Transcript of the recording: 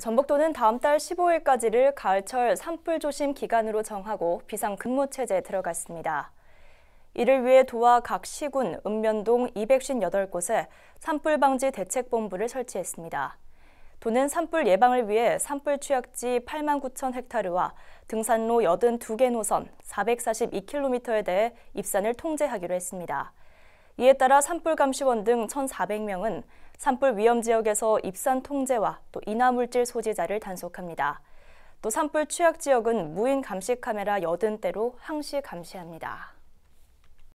전북도는 다음 달 15일까지를 가을철 산불 조심 기간으로 정하고 비상 근무 체제에 들어갔습니다. 이를 위해 도와 각 시군, 읍면동 258곳에 산불 방지 대책본부를 설치했습니다. 도는 산불 예방을 위해 산불 취약지 8만 9천 헥타르와 등산로 82개 노선 442km에 대해 입산을 통제하기로 했습니다. 이에 따라 산불 감시원 등 1,400명은 산불 위험 지역에서 입산 통제와 또 인화물질 소지자를 단속합니다. 또 산불 취약 지역은 무인 감시 카메라 80대로 항시 감시합니다.